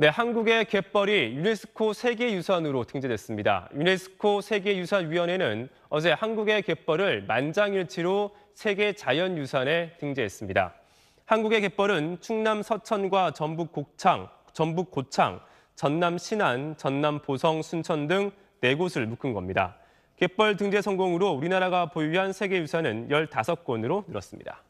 네, 한국의 갯벌이 유네스코 세계유산으로 등재됐습니다. 유네스코 세계유산위원회는 어제 한국의 갯벌을 만장일치로 세계 자연유산에 등재했습니다. 한국의 갯벌은 충남 서천과 전북 곡창, 전북 고창, 전남 신안, 전남 보성, 순천 등 네 곳을 묶은 겁니다. 갯벌 등재 성공으로 우리나라가 보유한 세계유산은 15건으로 늘었습니다.